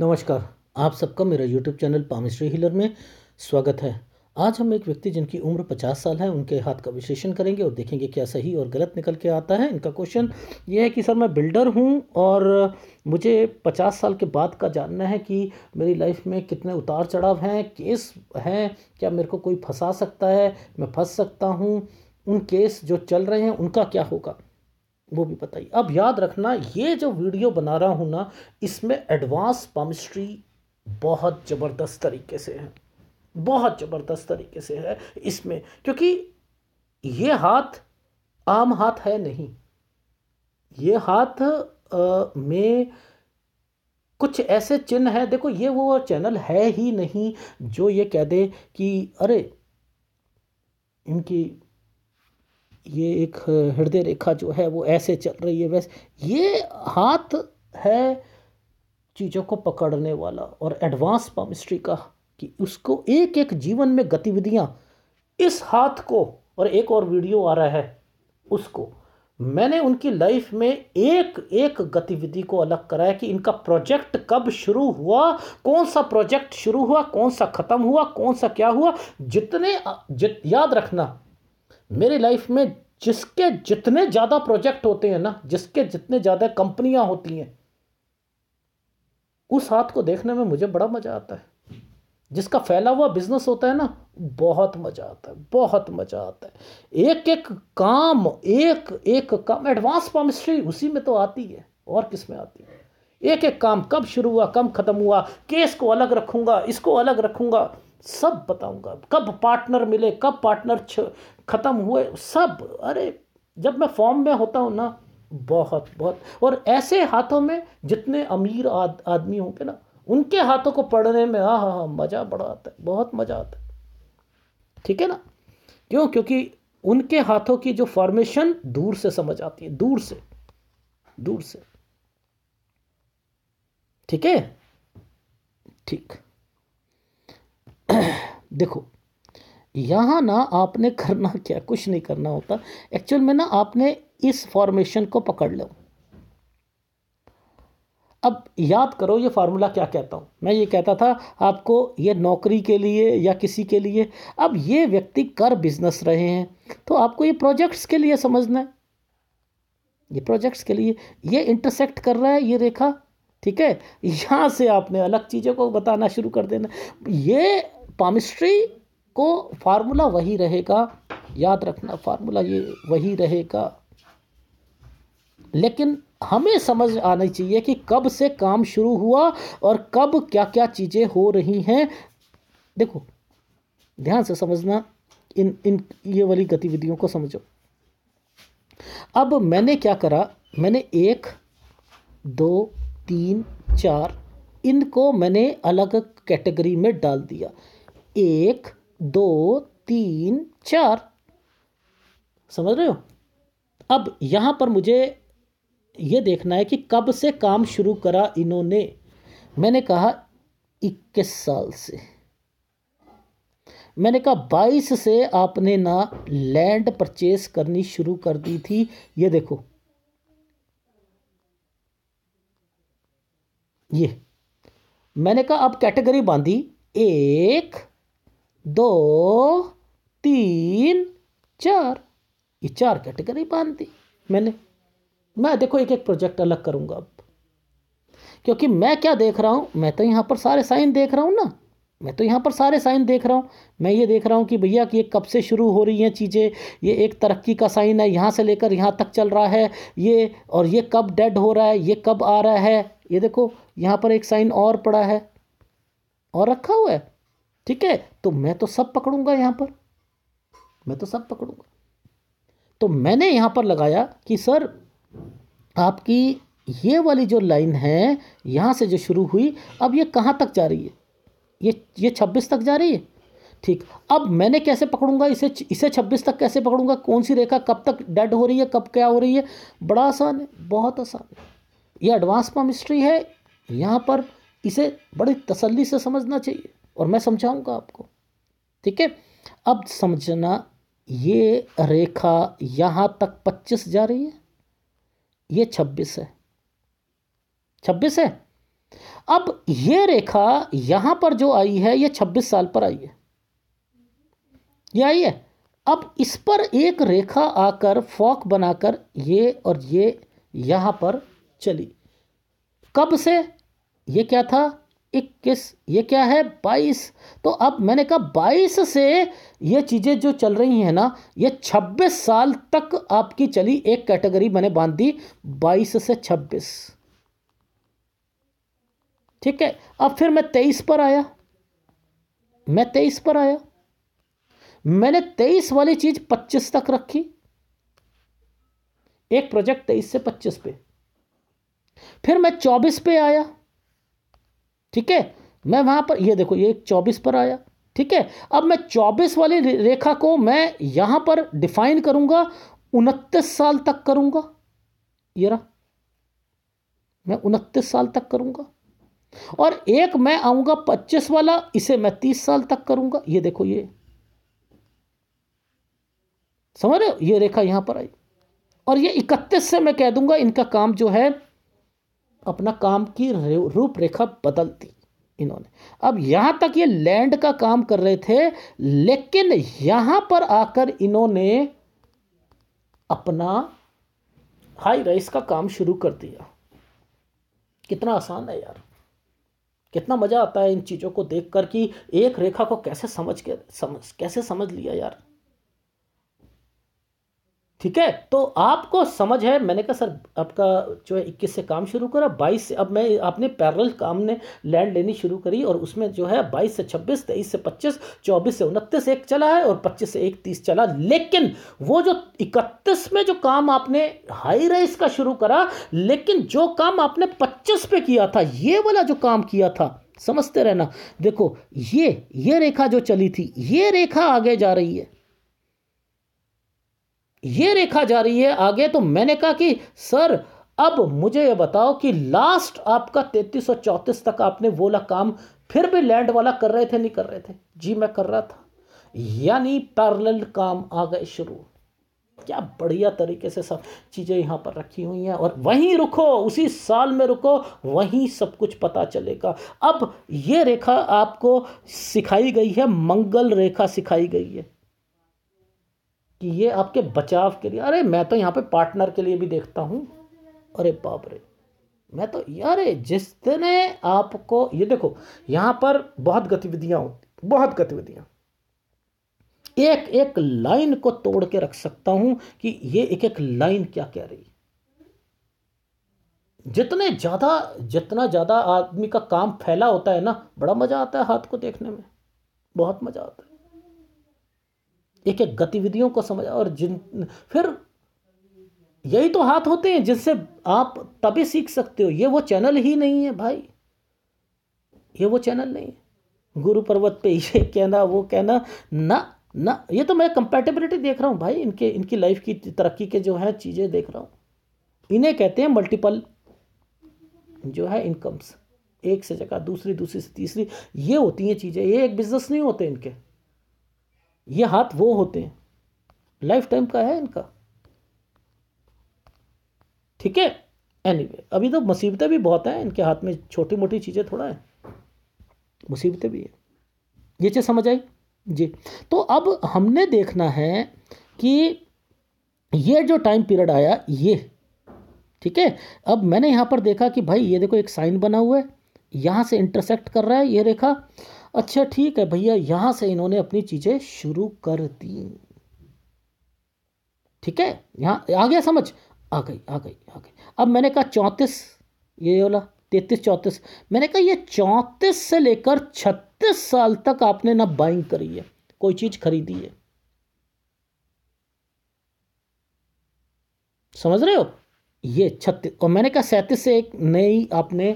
नमस्कार आप सबका मेरा यूट्यूब चैनल पामिश्री हीलर में स्वागत है आज हम एक व्यक्ति जिनकी उम्र 50 साल है उनके हाथ का विश्लेषण करेंगे और देखेंगे क्या सही और गलत निकल के आता है इनका क्वेश्चन ये है कि सर मैं बिल्डर हूँ और मुझे 50 साल के बाद का जानना है कि मेरी लाइफ में कितने उतार चढ़ाव हैं केस हैं क्या मेरे को कोई फंसा सकता है मैं फंस सकता हूँ उन केस जो चल रहे हैं उनका क्या होगा वो भी बताइए अब याद रखना ये जो वीडियो बना रहा हूँ ना इसमें एडवांस पामिस्ट्री बहुत ज़बरदस्त तरीके से है बहुत ज़बरदस्त तरीके से है इसमें क्योंकि ये हाथ आम हाथ है नहीं ये हाथ आ, में कुछ ऐसे चिन्ह हैं देखो ये वो चैनल है ही नहीं जो ये कह दे कि अरे इनकी ये एक हृदय रेखा जो है वो ऐसे चल रही है वैसे ये हाथ है चीज़ों को पकड़ने वाला और एडवांस पामिस्ट्री का कि उसको एक एक जीवन में गतिविधियाँ इस हाथ को और एक और वीडियो आ रहा है उसको मैंने उनकी लाइफ में एक एक गतिविधि को अलग कराया कि इनका प्रोजेक्ट कब शुरू हुआ कौन सा प्रोजेक्ट शुरू हुआ कौन सा ख़त्म हुआ कौन सा क्या हुआ जितने जित याद रखना मेरी लाइफ में जिसके जितने ज़्यादा प्रोजेक्ट होते हैं ना जिसके जितने ज़्यादा कंपनियां होती हैं उस हाथ को देखने में मुझे बड़ा मज़ा आता है जिसका फैला हुआ बिजनेस होता है ना बहुत मज़ा आता है बहुत मज़ा आता है एक एक काम एक एक काम एडवांस पामिस्ट्री उसी में तो आती है और किस में आती है एक एक काम कब शुरू हुआ कब ख़त्म हुआ केस को अलग रखूंगा इसको अलग रखूंगा सब बताऊंगा कब पार्टनर मिले कब पार्टनर ख़त्म हुए सब अरे जब मैं फॉर्म में होता हूँ ना बहुत बहुत और ऐसे हाथों में जितने अमीर आद, आदमी होंगे ना उनके हाथों को पढ़ने में हाँ हाँ हाँ मज़ा बड़ा आता है बहुत मज़ा आता है ठीक है ना क्यों क्योंकि उनके हाथों की जो फॉर्मेशन दूर से समझ आती है दूर से दूर से ठीक है ठीक देखो यहाँ ना आपने करना क्या कुछ नहीं करना होता एक्चुअल में ना आपने इस फॉर्मेशन को पकड़ लो अब याद करो ये फार्मूला क्या कहता हूँ मैं ये कहता था आपको ये नौकरी के लिए या किसी के लिए अब ये व्यक्ति कर बिजनेस रहे हैं तो आपको ये प्रोजेक्ट्स के लिए समझना है ये प्रोजेक्ट्स के लिए ये इंटरसेक्ट कर रहा है ये रेखा ठीक है यहाँ से आपने अलग चीज़ों को बताना शुरू कर देना ये पामिस्ट्री को फार्मूला वही रहेगा याद रखना फार्मूला ये वही रहेगा लेकिन हमें समझ आनी चाहिए कि कब से काम शुरू हुआ और कब क्या क्या चीज़ें हो रही हैं देखो ध्यान से समझना इन इन ये वाली गतिविधियों को समझो अब मैंने क्या करा मैंने एक दो तीन चार इनको मैंने अलग कैटेगरी में डाल दिया एक दो तीन चार समझ रहे हो अब यहाँ पर मुझे ये देखना है कि कब से काम शुरू करा इन्होंने मैंने कहा इक्कीस साल से मैंने कहा 22 से आपने ना लैंड परचेस करनी शुरू कर दी थी ये देखो ये मैंने कहा अब कैटेगरी बांधी एक दो तीन चार ये चार कैटेगरी बांध दी मैंने मैं देखो एक एक प्रोजेक्ट अलग करूँगा अब क्योंकि मैं क्या देख रहा हूँ मैं तो यहाँ पर सारे साइन देख रहा हूँ ना मैं तो यहाँ पर सारे साइन देख रहा हूँ मैं ये देख रहा हूँ कि भैया कि ये कब से शुरू हो रही हैं चीज़ें ये एक तरक्की का साइन है यहाँ से लेकर यहाँ तक चल रहा है ये और ये कब डेड हो रहा है ये कब आ रहा है ये देखो यहाँ पर एक साइन और पड़ा है और रखा हुआ है ठीक है तो मैं तो सब पकड़ूंगा यहाँ पर मैं तो सब पकड़ूंगा तो मैंने यहाँ पर लगाया कि सर आपकी ये वाली जो लाइन है यहाँ से जो शुरू हुई अब ये कहाँ तक जा रही है ये ये छब्बीस तक जा रही है ठीक अब मैंने कैसे पकड़ूंगा इसे इसे छब्बीस तक कैसे पकड़ूंगा कौन सी रेखा कब तक डेड हो रही है कब क्या हो रही है बड़ा आसान है बहुत आसान है ये एडवांस पामिस्ट्री है यहाँ पर इसे बड़ी तसल्ली से समझना चाहिए और मैं समझाऊंगा आपको ठीक है अब समझना ये रेखा यहाँ तक 25 जा रही है ये 26 है 26 है अब ये रेखा यहाँ पर जो आई है ये 26 साल पर आई है ये आई है अब इस पर एक रेखा आकर फॉक बनाकर ये और ये यहाँ पर चली कब से ये क्या था इक्कीस ये क्या है बाईस तो अब मैंने कहा बाईस से ये चीज़ें जो चल रही हैं ना ये छब्बीस साल तक आपकी चली एक कैटेगरी मैंने बांध दी बाईस से छब्बीस ठीक है अब फिर मैं तेईस पर आया मैं तेईस पर आया मैंने तेईस वाली चीज़ पच्चीस तक रखी एक प्रोजेक्ट तेईस से पच्चीस पे फिर मैं चौबीस पे आया ठीक है मैं वहाँ पर ये देखो ये चौबीस पर आया ठीक है अब मैं चौबीस वाली रेखा को मैं यहाँ पर डिफाइन करूँगा उनतीस साल तक करूँगा ये रहा मैं उनतीस साल तक करूँगा और एक मैं आऊँगा पच्चीस वाला इसे मैं तीस साल तक करूँगा ये देखो ये समझ रहे हो ये रेखा यहाँ पर आई और ये इकतीस से मैं कह दूंगा इनका काम जो है अपना काम की रूपरेखा बदल दी इन्होंने अब यहाँ तक ये लैंड का काम कर रहे थे लेकिन यहाँ पर आकर इन्होंने अपना हाई राइस का काम शुरू कर दिया कितना आसान है यार कितना मज़ा आता है इन चीज़ों को देख कर कि एक रेखा को कैसे समझ के समझ कैसे समझ लिया यार ठीक है तो आपको समझ है मैंने कहा सर आपका जो है इक्कीस से काम शुरू करा बाईस से अब मैं आपने पैरल काम ने लैंड लेनी शुरू करी और उसमें जो है बाईस से छब्बीस तेईस से पच्चीस चौबीस से उनतीस एक चला है और पच्चीस से एक तीस चला लेकिन वो जो इकतीस में जो काम आपने हाई राइस का शुरू करा लेकिन जो काम आपने पच्चीस पे किया था ये वाला जो काम किया था समझते रहना देखो ये ये रेखा जो चली थी ये रेखा आगे जा रही है ये रेखा जा रही है आगे तो मैंने कहा कि सर अब मुझे ये बताओ कि लास्ट आपका तैतीस और चौंतीस तक आपने वो ला काम फिर भी लैंड वाला कर रहे थे नहीं कर रहे थे जी मैं कर रहा था यानी पैरेलल काम आ गए शुरू क्या बढ़िया तरीके से सब चीज़ें यहाँ पर रखी हुई हैं और वहीं रुको उसी साल में रुको वहीं सब कुछ पता चलेगा अब ये रेखा आपको सिखाई गई है मंगल रेखा सिखाई गई है कि ये आपके बचाव के लिए अरे मैं तो यहाँ पे पार्टनर के लिए भी देखता हूँ अरे बाप रे मैं तो यार जिस दिन आपको ये देखो यहाँ पर बहुत गतिविधियाँ होती बहुत गतिविधियाँ एक एक लाइन को तोड़ के रख सकता हूं कि ये एक एक लाइन क्या कह रही जितने ज़्यादा जितना ज़्यादा आदमी का काम फैला होता है ना बड़ा मज़ा आता है हाथ को देखने में बहुत मज़ा आता है एक एक गतिविधियों को समझ और जिन फिर यही तो हाथ होते हैं जिससे आप तभी सीख सकते हो ये वो चैनल ही नहीं है भाई ये वो चैनल नहीं है गुरु पर्वत पे ये कहना वो कहना ना ना ये तो मैं कंपेटेबिलिटी देख रहा हूँ भाई इनके इनकी लाइफ की तरक्की के जो है चीज़ें देख रहा हूँ इन्हें कहते हैं मल्टीपल जो है इनकम्स एक से जगह दूसरी दूसरी से तीसरी ये होती हैं चीज़ें ये एक बिजनेस नहीं होते इनके ये हाथ वो होते हैं लाइफ टाइम का है इनका ठीक है एनीवे अभी तो मुसीबतें भी बहुत हैं इनके हाथ में छोटी मोटी चीज़ें थोड़ा है मुसीबतें भी है ये चीज़ समझ आई जी तो अब हमने देखना है कि ये जो टाइम पीरियड आया ये ठीक है अब मैंने यहां पर देखा कि भाई ये देखो एक साइन बना हुआ है यहां से इंटरसेक्ट कर रहा है ये रेखा अच्छा ठीक है भैया यहां से इन्होंने अपनी चीजें शुरू कर दी ठीक है यहां आ गया समझ आ गई आ गई आ गई अब मैंने कहा चौंतीस ये वाला तैतीस चौंतीस मैंने कहा ये चौंतीस से लेकर छत्तीस साल तक आपने ना बाइंग करी है कोई चीज खरीदी है समझ रहे हो ये छत्तीस और मैंने कहा सैंतीस से एक नई आपने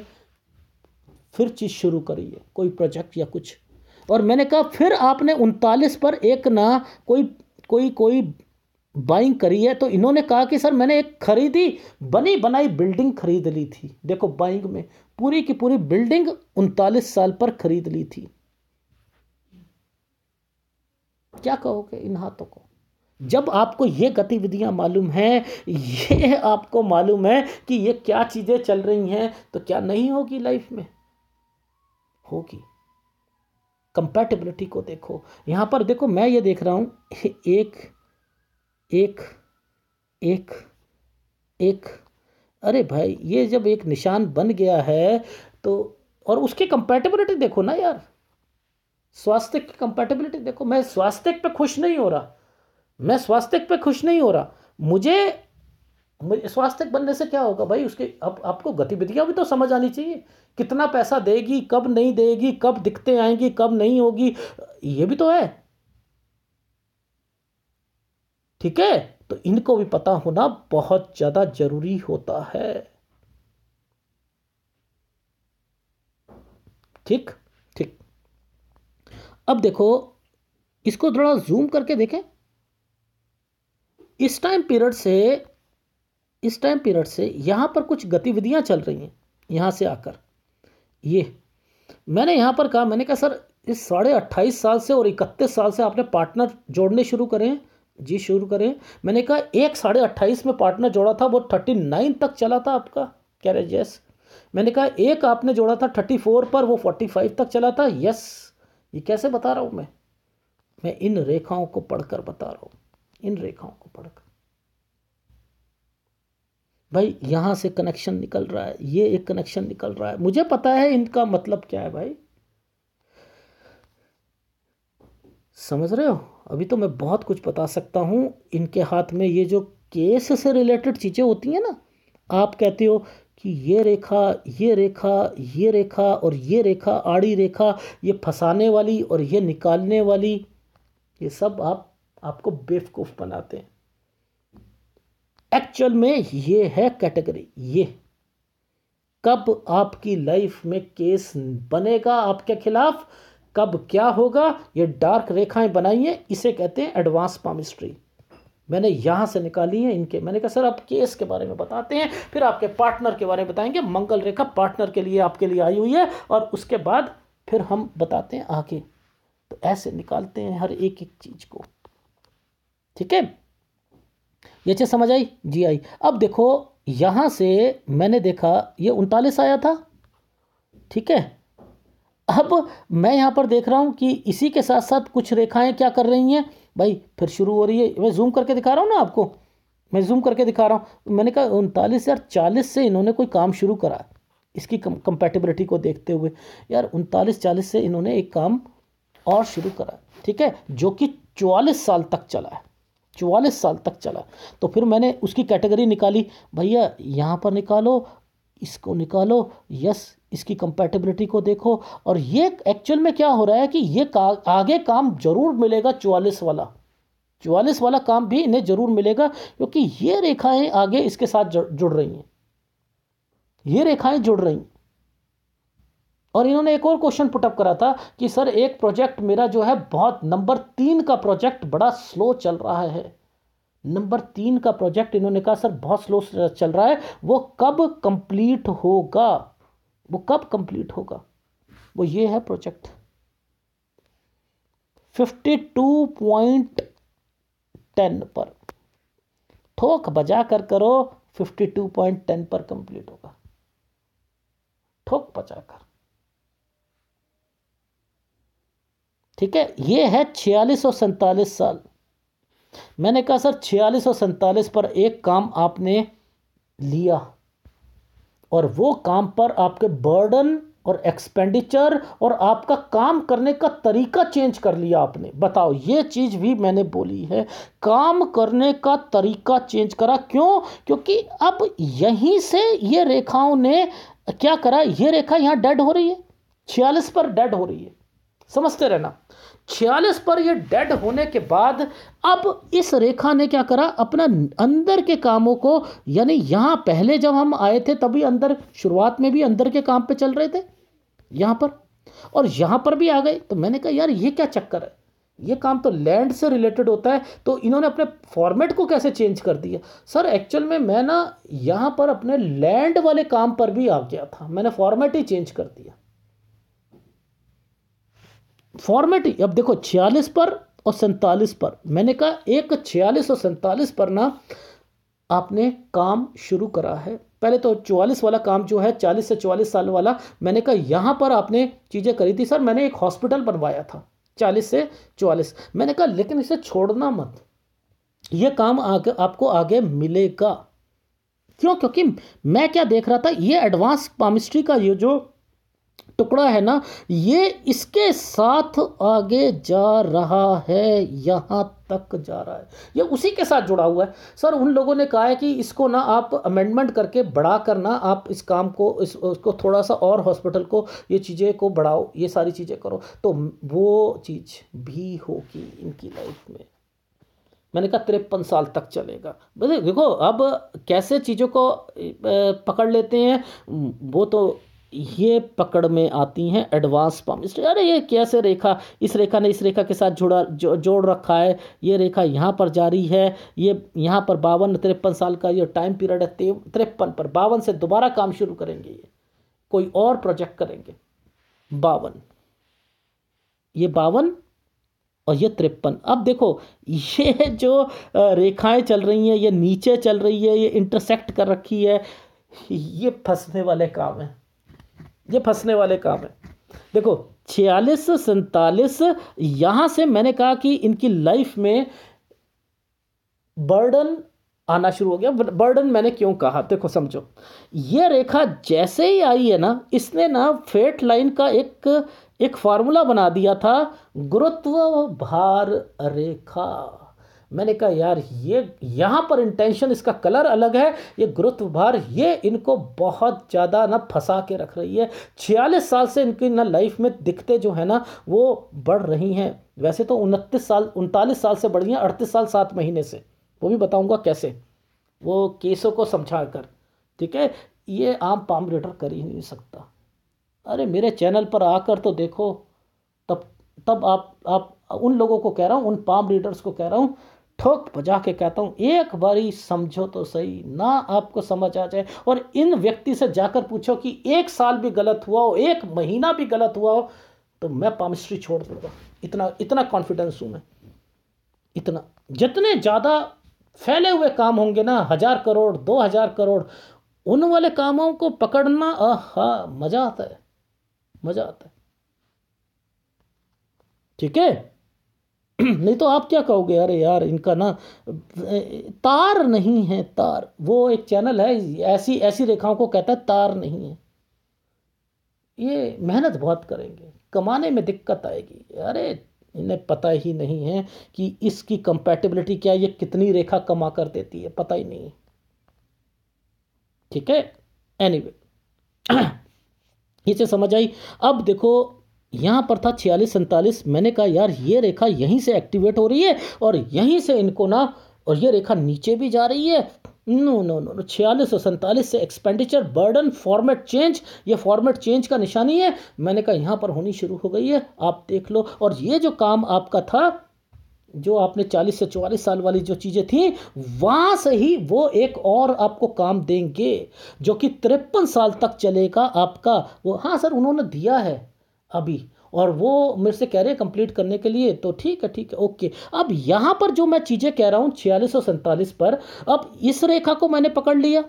फिर चीज़ शुरू करिए कोई प्रोजेक्ट या कुछ और मैंने कहा फिर आपने उनतालीस पर एक ना कोई कोई कोई बाइंग करी है तो इन्होंने कहा कि सर मैंने एक खरीदी बनी बनाई बिल्डिंग खरीद ली थी देखो बाइंग में पूरी की पूरी बिल्डिंग उनतालीस साल पर खरीद ली थी क्या कहोगे इन हाथों को जब आपको ये गतिविधियां मालूम हैं ये आपको मालूम है कि ये क्या चीज़ें चल रही हैं तो क्या नहीं होगी लाइफ में होगी कंपैटिबिलिटी को देखो यहां पर देखो मैं ये देख रहा हूं एक एक एक एक अरे भाई ये जब एक निशान बन गया है तो और उसकी कंपैटिबिलिटी देखो ना यार स्वास्थ्य की कंपैटिबिलिटी देखो मैं स्वास्थ्य पे खुश नहीं हो रहा मैं स्वास्थ्य पे खुश नहीं हो रहा मुझे स्वास्थ्य बनने से क्या होगा भाई उसके अब आपको गतिविधियाँ भी तो समझ आनी चाहिए कितना पैसा देगी कब नहीं देगी कब दिखते आएंगी कब नहीं होगी ये भी तो है ठीक है तो इनको भी पता होना बहुत ज़्यादा ज़रूरी होता है ठीक ठीक अब देखो इसको थोड़ा जूम करके देखें इस टाइम पीरियड से इस टाइम पीरियड से यहाँ पर कुछ गतिविधियाँ चल रही हैं यहाँ से आकर ये मैंने यहाँ पर कहा मैंने कहा सर इस साढ़े अट्ठाईस साल से और इकतीस साल से आपने पार्टनर जोड़ने शुरू करें जी शुरू करें मैंने कहा एक साढ़े अट्ठाईस में पार्टनर जोड़ा था वो थर्टी नाइन तक चला था आपका कह रहे यस मैंने कहा एक आपने जोड़ा था थर्टी फोर पर वो फोर्टी फाइव तक चला था यस ये कैसे बता रहा हूँ मैं मैं इन रेखाओं को पढ़कर बता रहा हूँ इन रेखाओं को पढ़कर भाई यहाँ से कनेक्शन निकल रहा है ये एक कनेक्शन निकल रहा है मुझे पता है इनका मतलब क्या है भाई समझ रहे हो अभी तो मैं बहुत कुछ बता सकता हूँ इनके हाथ में ये जो केस से रिलेटेड चीज़ें होती हैं ना आप कहते हो कि ये रेखा ये रेखा ये रेखा और ये रेखा आड़ी रेखा ये फंसाने वाली और ये निकालने वाली ये सब आप आपको बेवकूफ़ बनाते हैं एक्चुअल में ये है कैटेगरी ये कब आपकी लाइफ में केस बनेगा आपके खिलाफ कब क्या होगा ये डार्क रेखाएं बनाई हैं इसे कहते हैं एडवांस पामिस्ट्री मैंने यहां से निकाली है इनके मैंने कहा सर आप केस के बारे में बताते हैं फिर आपके पार्टनर के बारे में बताएंगे मंगल रेखा पार्टनर के लिए आपके लिए आई हुई है और उसके बाद फिर हम बताते हैं आगे तो ऐसे निकालते हैं हर एक एक चीज़ को ठीक है ये चीज़ समझ आई जी आई अब देखो यहाँ से मैंने देखा ये उनतालीस आया था ठीक है अब मैं यहाँ पर देख रहा हूँ कि इसी के साथ साथ कुछ रेखाएं क्या कर रही हैं भाई फिर शुरू हो रही है मैं जूम करके दिखा रहा हूँ ना आपको मैं जूम करके दिखा रहा हूँ मैंने कहा उनतालीस यार चालीस से इन्होंने कोई काम शुरू करा इसकी कंपेटेबिलिटी को देखते हुए यार उनतालीस चालीस से इन्होंने एक काम और शुरू करा ठीक है जो कि चौवालीस साल तक चला है चवालीस साल तक चला तो फिर मैंने उसकी कैटेगरी निकाली भैया यहाँ पर निकालो इसको निकालो यस इसकी कंपैटिबिलिटी को देखो और ये एक्चुअल में क्या हो रहा है कि ये का, आगे काम जरूर मिलेगा चवालीस वाला चवालीस वाला काम भी इन्हें जरूर मिलेगा क्योंकि ये रेखाएं आगे इसके साथ जुड़ रही हैं ये रेखाएं जुड़ रही हैं और इन्होंने एक और क्वेश्चन पुटअप करा था कि सर एक प्रोजेक्ट मेरा जो है बहुत नंबर तीन का प्रोजेक्ट बड़ा स्लो चल रहा है नंबर तीन का प्रोजेक्ट इन्होंने कहा सर बहुत स्लो चल रहा है वो कब कंप्लीट होगा वो कब कंप्लीट होगा वो ये है project fifty two point ten पर ठोक बजा कर करो फिफ्टी टू पॉइंट टेन पर कंप्लीट होगा ठोक बजा कर ठीक है ये है छियालीस और सैंतालीस साल मैंने कहा सर छियालीस और सैंतालीस पर एक काम आपने लिया और वो काम पर आपके बर्डन और एक्सपेंडिचर और आपका काम करने का तरीका चेंज कर लिया आपने बताओ ये चीज़ भी मैंने बोली है काम करने का तरीका चेंज करा क्यों क्योंकि अब यहीं से ये रेखाओं ने क्या करा ये रेखा यहाँ डेड हो रही है छियालीस पर डेड हो रही है समझते रहना छियालीस पर ये डेड होने के बाद अब इस रेखा ने क्या करा अपना अंदर के कामों को यानी यहाँ पहले जब हम आए थे तभी अंदर शुरुआत में भी अंदर के काम पे चल रहे थे यहाँ पर और यहाँ पर भी आ गए तो मैंने कहा यार ये क्या चक्कर है ये काम तो लैंड से रिलेटेड होता है तो इन्होंने अपने फॉर्मेट को कैसे चेंज कर दिया सर एक्चुअल में मैं ना यहाँ पर अपने लैंड वाले काम पर भी आ गया था मैंने फॉर्मेट ही चेंज कर दिया फॉर्मेट अब देखो छियालीस पर और सैंतालीस पर मैंने कहा एक छियालीस और सैंतालीस पर ना आपने काम शुरू करा है पहले तो चौवालीस वाला काम जो है चालीस से चौवालीस साल वाला मैंने कहा यहाँ पर आपने चीज़ें करी थी सर मैंने एक हॉस्पिटल बनवाया था चालीस से चौवालीस मैंने कहा लेकिन इसे छोड़ना मत ये काम आगे आपको आगे मिलेगा क्यों क्योंकि मैं क्या देख रहा था ये एडवांस पामिस्ट्री का ये जो टुकड़ा है ना ये इसके साथ आगे जा रहा है यहाँ तक जा रहा है ये उसी के साथ जुड़ा हुआ है सर उन लोगों ने कहा है कि इसको ना आप अमेंडमेंट करके बड़ा करना आप इस काम को इस उसको थोड़ा सा और हॉस्पिटल को ये चीज़ें को बढ़ाओ ये सारी चीज़ें करो तो वो चीज़ भी होगी इनकी लाइफ में मैंने कहा तिरपन साल तक चलेगा देखो अब कैसे चीज़ों को पकड़ लेते हैं वो तो ये पकड़ में आती हैं एडवांस पम्प अरे ये कैसे रेखा इस रेखा ने इस रेखा के साथ जोड़ा जो, जोड़ रखा है ये रेखा यहाँ पर जारी है ये यहाँ पर बावन तिरपन साल का ये टाइम पीरियड है तिरपन पर बावन से दोबारा काम शुरू करेंगे ये कोई और प्रोजेक्ट करेंगे बावन ये बावन और ये तिरपन अब देखो ये जो रेखाएं चल रही हैं ये नीचे चल रही है ये इंटरसेक्ट कर रखी है ये फंसने वाले काम हैं ये फंसने वाले काम है देखो छियालीस सैतालीस यहाँ से मैंने कहा कि इनकी लाइफ में बर्डन आना शुरू हो गया बर्डन मैंने क्यों कहा देखो समझो ये रेखा जैसे ही आई है ना इसने ना फेट लाइन का एक एक फार्मूला बना दिया था गुरुत्व भार रेखा मैंने कहा यार ये यहाँ पर इंटेंशन इसका कलर अलग है ये गुरुत्व ये इनको बहुत ज़्यादा ना फंसा के रख रही है छियालीस साल से इनकी ना लाइफ में दिखते जो है ना वो बढ़ रही हैं वैसे तो उनतीस साल उनतालीस साल से बढ़ गई हैं अड़तीस साल सात महीने से वो भी बताऊँगा कैसे वो केसों को समझा कर ठीक है ये आम पाम रेटर कर ही नहीं सकता अरे मेरे चैनल पर आकर तो देखो तब तब आप आप उन लोगों को कह रहा हूँ उन पाम रीडर्स को कह रहा हूँ ठोक बजा के कहता हूँ एक बारी समझो तो सही ना आपको समझ आ जाए और इन व्यक्ति से जाकर पूछो कि एक साल भी गलत हुआ हो एक महीना भी गलत हुआ हो तो मैं पामिस्ट्री छोड़ दूंगा इतना इतना कॉन्फिडेंस हूँ मैं इतना जितने ज़्यादा फैले हुए काम होंगे ना हज़ार करोड़ दो हज़ार करोड़ उन वाले कामों को पकड़ना आहा मज़ा आता है मज़ा आता है ठीक है नहीं तो आप क्या कहोगे अरे यार इनका ना तार नहीं है तार वो एक चैनल है ऐसी ऐसी रेखाओं को कहता है तार नहीं है ये मेहनत बहुत करेंगे कमाने में दिक्कत आएगी अरे इन्हें पता ही नहीं है कि इसकी कंपैटिबिलिटी क्या है ये कितनी रेखा कमा कर देती है पता ही नहीं ठीक है एनीवे anyway, इसे समझ आई अब देखो यहाँ पर था छियालीस सैंतालीस मैंने कहा यार ये रेखा यहीं से एक्टिवेट हो रही है और यहीं से इनको ना और ये रेखा नीचे भी जा रही है नो नो नो छियालीस और सैंतालीस से एक्सपेंडिचर बर्डन फॉर्मेट चेंज ये फॉर्मेट चेंज का निशानी है मैंने कहा यहाँ पर होनी शुरू हो गई है आप देख लो और ये जो काम आपका था जो आपने 40 से 44 साल वाली जो चीज़ें थी वहाँ से ही वो एक और आपको काम देंगे जो कि तिरपन साल तक चलेगा आपका वो हाँ सर उन्होंने दिया है अभी और वो मेरे से कह रहे हैं कंप्लीट करने के लिए तो ठीक है ठीक है ओके अब यहाँ पर जो मैं चीज़ें कह रहा हूँ छियालीस सौ सैंतालीस पर अब इस रेखा को मैंने पकड़ लिया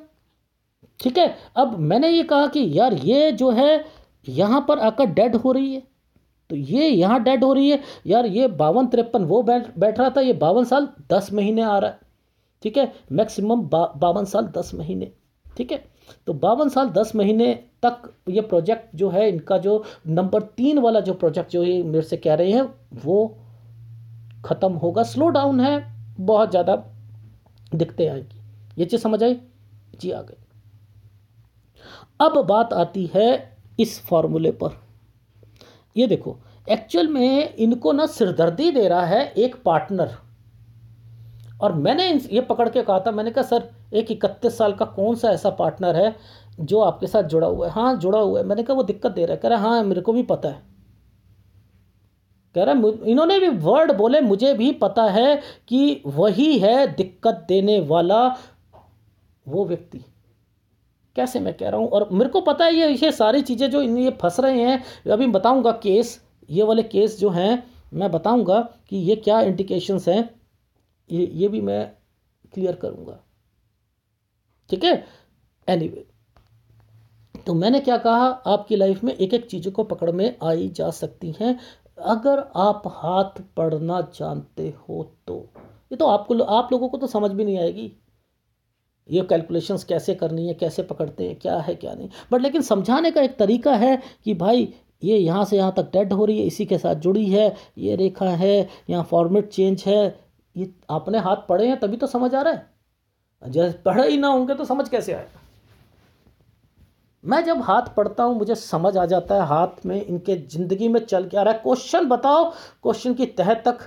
ठीक है अब मैंने ये कहा कि यार ये जो है यहाँ पर आकर डेड हो रही है तो ये यहाँ डेड हो रही है यार ये बावन तिरपन वो बैठ बैठ रहा था ये बावन साल दस महीने आ रहा है ठीक है मैक्सिमम बा, बावन साल दस महीने ठीक है तो बावन साल दस महीने तक ये प्रोजेक्ट जो है इनका जो नंबर तीन वाला जो प्रोजेक्ट जो ये मेरे से कह रहे हैं वो ख़त्म होगा स्लो डाउन है बहुत ज़्यादा दिखते आएंगी ये चीज़ समझ आई जी आ गई अब बात आती है इस फॉर्मूले पर ये देखो एक्चुअल में इनको ना सिरदर्दी दे रहा है एक पार्टनर और मैंने ये पकड़ के कहा था मैंने कहा सर एक इकतीस साल का कौन सा ऐसा पार्टनर है जो आपके साथ जुड़ा हुआ है हाँ जुड़ा हुआ है मैंने कहा वो दिक्कत दे रहा है कह रहा हाँ मेरे को भी पता है कह रहा इन्होंने भी वर्ड बोले मुझे भी पता है कि वही है दिक्कत देने वाला वो व्यक्ति कैसे मैं कह रहा हूँ और मेरे को पता है ये ये सारी चीज़ें जो इन ये फंस रहे हैं अभी बताऊँगा केस ये वाले केस जो हैं मैं बताऊँगा कि ये क्या इंडिकेशंस हैं ये ये भी मैं क्लियर करूँगा ठीक है एनीवे तो मैंने क्या कहा आपकी लाइफ में एक एक चीज़ों को पकड़ में आई जा सकती हैं अगर आप हाथ पढ़ना जानते हो तो ये तो आपको आप लोगों को तो समझ भी नहीं आएगी ये कैलकुलेशंस कैसे करनी है कैसे पकड़ते हैं क्या है क्या नहीं बट लेकिन समझाने का एक तरीका है कि भाई ये यहाँ से यहाँ तक डेड हो रही है इसी के साथ जुड़ी है ये रेखा है यहाँ फॉर्मेट चेंज है ये आपने हाथ पढ़े हैं तभी तो समझ आ रहा है जब पढ़े ही ना होंगे तो समझ कैसे आएगा मैं जब हाथ पढ़ता हूं मुझे समझ आ जाता है हाथ में इनके ज़िंदगी में चल के आ रहा है क्वेश्चन बताओ क्वेश्चन की तह तक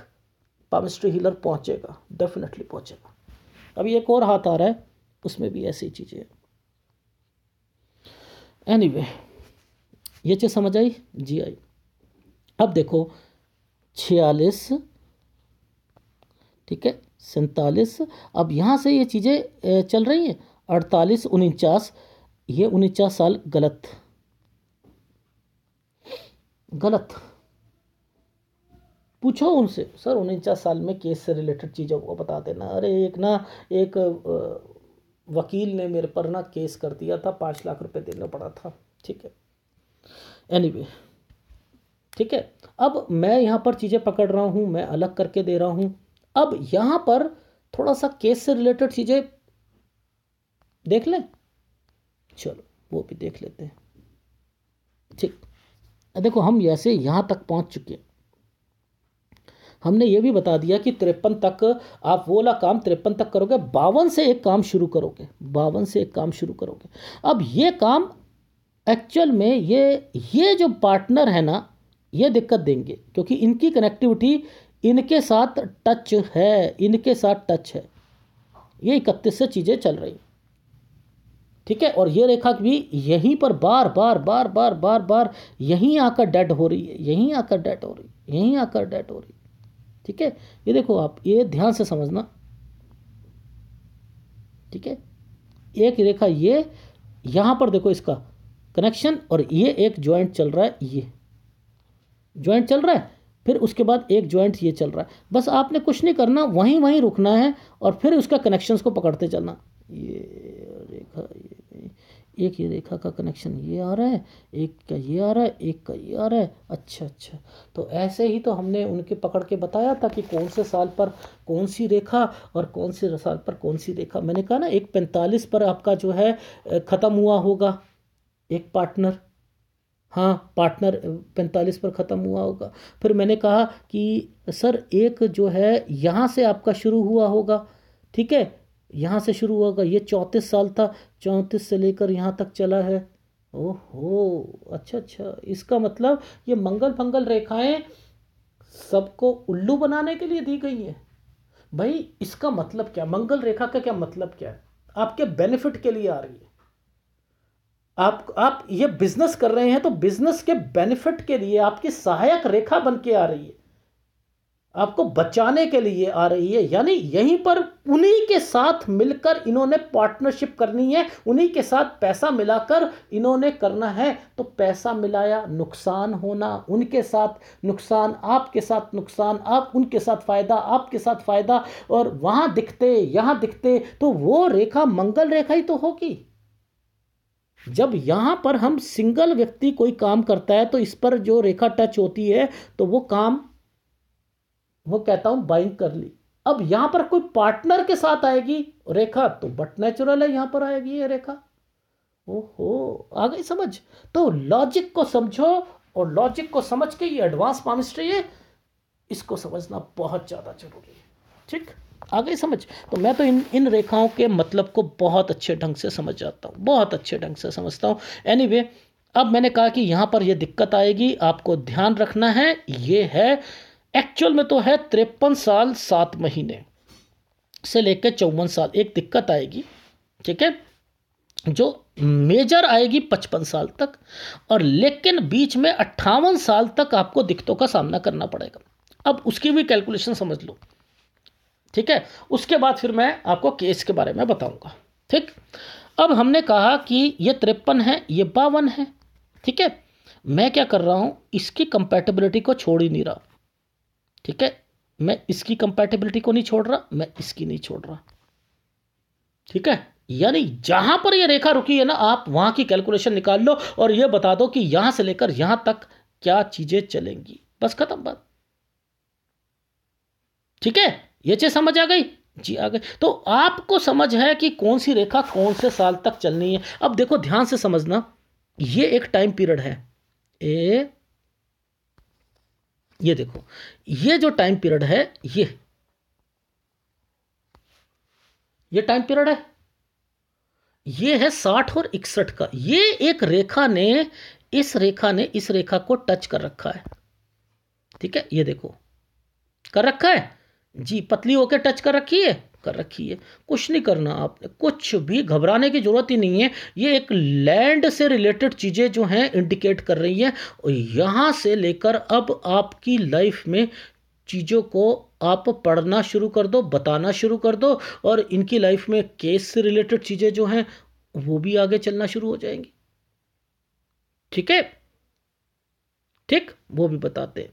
पामिस्ट्री हीलर पहुंचेगा डेफिनेटली पहुंचेगा अभी एक और हाथ आ रहा है उसमें भी ऐसी चीज़ें एनी anyway, ये चीज़ समझ आई जी आई अब देखो छियालीस ठीक है सैंतालीस अब यहाँ से ये चीज़ें चल रही हैं अड़तालीस उनचास ये उनचास साल गलत गलत पूछो उनसे सर उनचास साल में केस से रिलेटेड चीज़ों को बता देना अरे एक ना एक वकील ने मेरे पर ना केस कर दिया था पाँच लाख रुपए देना पड़ा था ठीक है एनी anyway, ठीक है अब मैं यहाँ पर चीज़ें पकड़ रहा हूँ मैं अलग करके दे रहा हूँ अब यहां पर थोड़ा सा केस से रिलेटेड चीज़ें देख लें चलो वो भी देख लेते हैं ठीक देखो हम ऐसे यहां तक पहुंच चुके हैं हमने ये भी बता दिया कि तिरपन तक आप वो वाला काम तिरपन तक करोगे बावन से एक काम शुरू करोगे बावन से एक काम शुरू करोगे अब ये काम एक्चुअल में ये ये जो पार्टनर है ना ये दिक्कत देंगे क्योंकि इनकी कनेक्टिविटी इनके साथ टच है इनके साथ टच है ये इकतीस से चीज़ें चल रही ठीक है और ये रेखा भी यहीं पर बार बार बार बार बार बार यहीं आकर डेड हो रही है यहीं आकर डेड हो रही है यहीं आकर डेड हो रही है ठीक है ये देखो आप ये ध्यान से समझना ठीक है एक रेखा ये यहाँ पर देखो इसका कनेक्शन और ये एक ज्वाइंट चल रहा है ये ज्वाइंट चल रहा है फिर उसके बाद एक जॉइंट ये चल रहा है बस आपने कुछ नहीं करना वहीं वहीं रुकना है और फिर उसका कनेक्शंस को पकड़ते चलना ये रेखा ये एक ये रेखा का कनेक्शन ये आ रहा है एक का ये आ रहा है एक का ये आ रहा है अच्छा अच्छा तो ऐसे ही तो हमने उनके पकड़ के बताया था कि कौन से साल पर कौन सी रेखा और कौन से साल पर कौन सी रेखा मैंने कहा ना एक पैंतालीस पर आपका जो है ख़त्म हुआ होगा एक पार्टनर हाँ पार्टनर पैंतालीस पर ख़त्म हुआ होगा फिर मैंने कहा कि सर एक जो है यहाँ से आपका शुरू हुआ होगा ठीक है यहाँ से शुरू हुआ होगा ये चौंतीस साल था चौंतीस से लेकर यहाँ तक चला है ओहो अच्छा अच्छा इसका मतलब ये मंगल फंगल रेखाएं सबको उल्लू बनाने के लिए दी गई हैं भाई इसका मतलब क्या मंगल रेखा का क्या मतलब क्या है आपके बेनिफिट के लिए आ रही है आप आप ये बिजनेस कर रहे हैं तो बिजनेस के बेनिफिट के लिए आपकी सहायक रेखा बन के आ रही है आपको बचाने के लिए आ रही है यानी यहीं पर उन्हीं के साथ मिलकर इन्होंने पार्टनरशिप करनी है उन्हीं के साथ पैसा मिलाकर इन्होंने करना है तो पैसा मिलाया नुकसान होना उनके साथ नुकसान आपके साथ नुकसान आप उनके साथ फ़ायदा आपके साथ फ़ायदा और वहाँ दिखते यहाँ दिखते तो वो रेखा मंगल रेखा ही तो होगी जब यहाँ पर हम सिंगल व्यक्ति कोई काम करता है तो इस पर जो रेखा टच होती है तो वो काम वो कहता हूँ बाइंग कर ली अब यहाँ पर कोई पार्टनर के साथ आएगी रेखा तो बट नेचुरल है यहाँ पर आएगी ये रेखा ओहो आ गई समझ तो लॉजिक को समझो और लॉजिक को समझ के ये एडवांस पामिस्ट्री है इसको समझना बहुत ज़्यादा जरूरी है ठीक आ गई समझ तो मैं तो इन इन रेखाओं के मतलब को बहुत अच्छे ढंग से समझ जाता हूँ बहुत अच्छे ढंग से समझता हूँ एनी anyway, अब मैंने कहा कि यहाँ पर यह दिक्कत आएगी आपको ध्यान रखना है ये है एक्चुअल में तो है तिरपन साल सात महीने से लेकर चौवन साल एक दिक्कत आएगी ठीक है जो मेजर आएगी पचपन साल तक और लेकिन बीच में अट्ठावन साल तक आपको दिक्कतों का सामना करना पड़ेगा अब उसकी भी कैलकुलेशन समझ लो ठीक है उसके बाद फिर मैं आपको केस के बारे में बताऊंगा ठीक अब हमने कहा कि ये तिरपन है ये बावन है ठीक है मैं क्या कर रहा हूँ इसकी कंपेटेबिलिटी को छोड़ ही नहीं रहा ठीक है मैं इसकी कंपेटेबिलिटी को नहीं छोड़ रहा मैं इसकी नहीं छोड़ रहा ठीक है यानी जहां पर ये रेखा रुकी है ना आप वहां की कैलकुलेशन निकाल लो और ये बता दो कि यहां से लेकर यहां तक क्या चीजें चलेंगी बस खत्म बात ठीक है ये चीज़ समझ आ गई जी आ गए तो आपको समझ है कि कौन सी रेखा कौन से साल तक चलनी है अब देखो ध्यान से समझना ये एक टाइम पीरियड है ए ये देखो ये जो टाइम पीरियड है ये ये टाइम पीरियड है ये है साठ और इकसठ का ये एक रेखा ने इस रेखा ने इस रेखा को टच कर रखा है ठीक है ये देखो कर रखा है जी पतली होकर टच कर रखी है कर रखी है कुछ नहीं करना आपने कुछ भी घबराने की ज़रूरत ही नहीं है ये एक लैंड से रिलेटेड चीज़ें जो हैं इंडिकेट कर रही हैं और यहाँ से लेकर अब आपकी लाइफ में चीज़ों को आप पढ़ना शुरू कर दो बताना शुरू कर दो और इनकी लाइफ में केस से रिलेटेड चीज़ें जो हैं वो भी आगे चलना शुरू हो जाएंगी ठीक है ठीक वो भी बताते हैं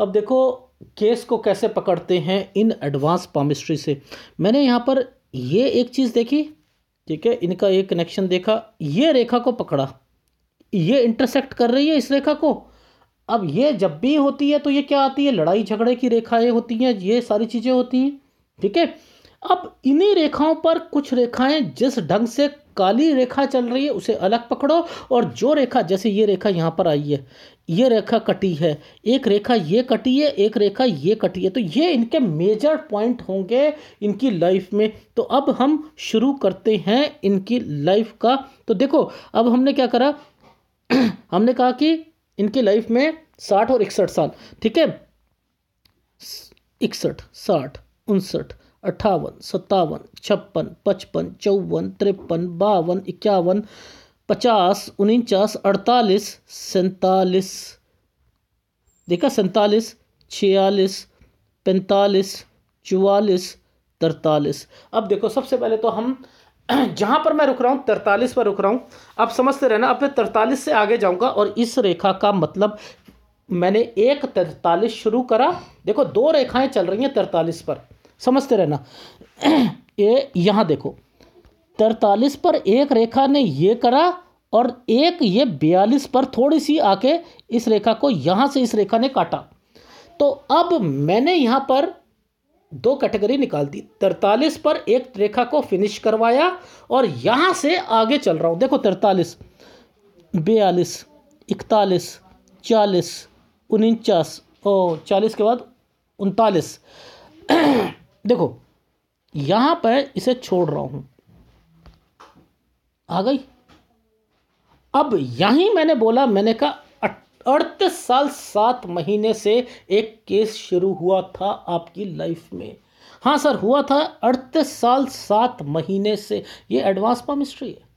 अब देखो केस को कैसे पकड़ते हैं इन एडवांस पामिस्ट्री से मैंने यहाँ पर ये एक चीज़ देखी ठीक है इनका एक कनेक्शन देखा ये रेखा को पकड़ा ये इंटरसेक्ट कर रही है इस रेखा को अब ये जब भी होती है तो ये क्या आती है लड़ाई झगड़े की रेखाएं होती हैं ये सारी चीज़ें होती हैं ठीक है अब इन्हीं रेखाओं पर कुछ रेखाएं जिस ढंग से काली रेखा चल रही है उसे अलग पकड़ो और जो रेखा जैसे ये रेखा यहाँ पर आई है ये रेखा कटी है एक रेखा ये कटी है एक रेखा ये कटी है तो ये इनके मेजर पॉइंट होंगे इनकी लाइफ में तो अब हम शुरू करते हैं इनकी लाइफ का तो देखो अब हमने क्या करा हमने कहा कि इनकी लाइफ में साठ और इकसठ साल ठीक है इकसठ साठ उनसठ अट्ठावन सत्तावन छप्पन पचपन चौवन तिरपन बावन इक्यावन पचास उनचास अड़तालीस सैंतालीस देखा सैंतालीस छियालीस पैंतालीस चवालीस तरतालीस अब देखो सबसे पहले तो हम जहाँ पर मैं रुक रहा हूँ तरतालीस पर रुक रहा हूँ आप समझते रहना अब मैं तरतालीस से आगे जाऊँगा और इस रेखा का मतलब मैंने एक तरतालीस शुरू करा देखो दो रेखाएं चल रही हैं तरतालीस पर समझते रहना ये यहाँ देखो तरतालीस पर एक रेखा ने ये करा और एक ये बयालीस पर थोड़ी सी आके इस रेखा को यहाँ से इस रेखा ने काटा तो अब मैंने यहाँ पर दो कैटेगरी निकाल दी तरतालीस पर एक रेखा को फिनिश करवाया और यहाँ से आगे चल रहा हूँ देखो तरतालीस बयालीस इकतालीस चालीस उनचास और चालीस के बाद उनतालीस देखो यहां पर इसे छोड़ रहा हूं आ गई अब यहीं मैंने बोला मैंने कहा अड़तीस साल सात महीने से एक केस शुरू हुआ था आपकी लाइफ में हाँ सर हुआ था अड़तीस साल सात महीने से ये एडवांस पामिस्ट्री है